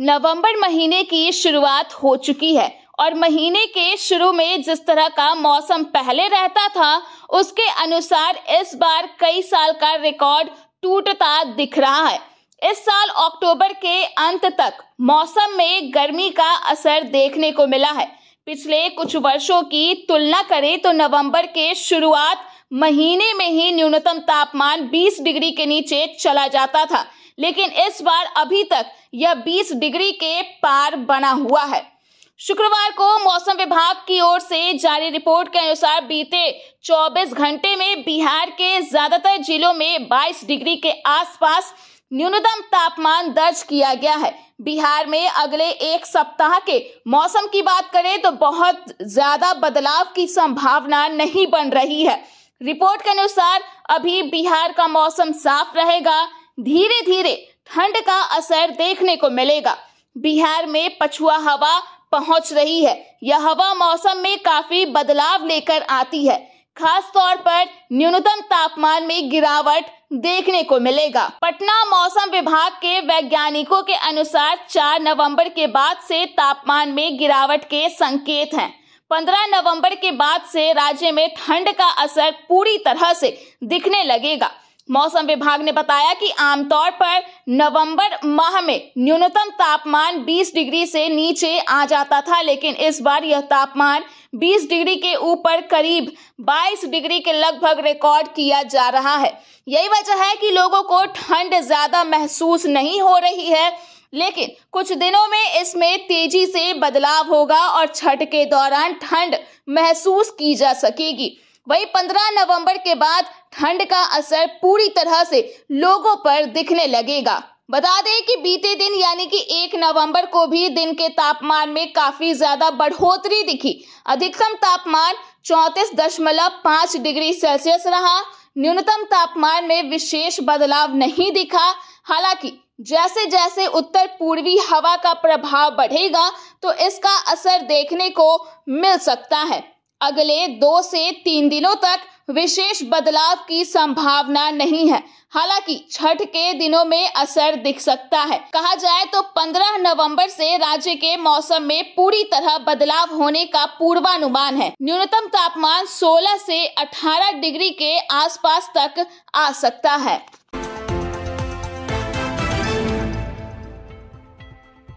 नवंबर महीने की शुरुआत हो चुकी है और महीने के शुरू में जिस तरह का मौसम पहले रहता था उसके अनुसार इस बार कई साल का रिकॉर्ड टूटता दिख रहा है इस साल अक्टूबर के अंत तक मौसम में गर्मी का असर देखने को मिला है पिछले कुछ वर्षों की तुलना करें तो नवंबर के शुरुआत महीने में ही न्यूनतम तापमान 20 डिग्री के नीचे चला जाता था लेकिन इस बार अभी तक यह 20 डिग्री के पार बना हुआ है शुक्रवार को मौसम विभाग की ओर से जारी रिपोर्ट के अनुसार बीते 24 घंटे में बिहार के ज्यादातर जिलों में 22 डिग्री के आसपास न्यूनतम तापमान दर्ज किया गया है बिहार में अगले एक सप्ताह के मौसम की बात करें तो बहुत ज्यादा बदलाव की संभावना नहीं बन रही है रिपोर्ट के अनुसार अभी बिहार का मौसम साफ रहेगा धीरे धीरे ठंड का असर देखने को मिलेगा बिहार में पछुआ हवा पहुंच रही है यह हवा मौसम में काफी बदलाव लेकर आती है खास तौर पर न्यूनतम तापमान में गिरावट देखने को मिलेगा पटना मौसम विभाग के वैज्ञानिकों के अनुसार 4 नवंबर के बाद से तापमान में गिरावट के संकेत हैं 15 नवंबर के बाद से राज्य में ठंड का असर पूरी तरह से दिखने लगेगा मौसम विभाग ने बताया कि आमतौर पर नवंबर माह में न्यूनतम तापमान 20 डिग्री से नीचे आ जाता था लेकिन इस बार यह तापमान 20 डिग्री के ऊपर करीब 22 डिग्री के लगभग रिकॉर्ड किया जा रहा है यही वजह है कि लोगों को ठंड ज्यादा महसूस नहीं हो रही है लेकिन कुछ दिनों में इसमें तेजी से बदलाव होगा और छठ के दौरान ठंड महसूस की जा सकेगी वही 15 नवंबर के बाद ठंड का असर पूरी तरह से लोगों पर दिखने लगेगा बता दें कि बीते दिन यानी कि एक नवंबर को भी दिन के तापमान में काफी ज्यादा बढ़ोतरी दिखी अधिकतम तापमान चौतीस दशमलव पांच डिग्री सेल्सियस रहा न्यूनतम तापमान में विशेष बदलाव नहीं दिखा हालांकि जैसे जैसे उत्तर पूर्वी हवा का प्रभाव बढ़ेगा तो इसका असर देखने को मिल सकता है अगले दो से तीन दिनों तक विशेष बदलाव की संभावना नहीं है हालांकि छठ के दिनों में असर दिख सकता है कहा जाए तो 15 नवंबर से राज्य के मौसम में पूरी तरह बदलाव होने का पूर्वानुमान है न्यूनतम तापमान 16 से 18 डिग्री के आसपास तक आ सकता है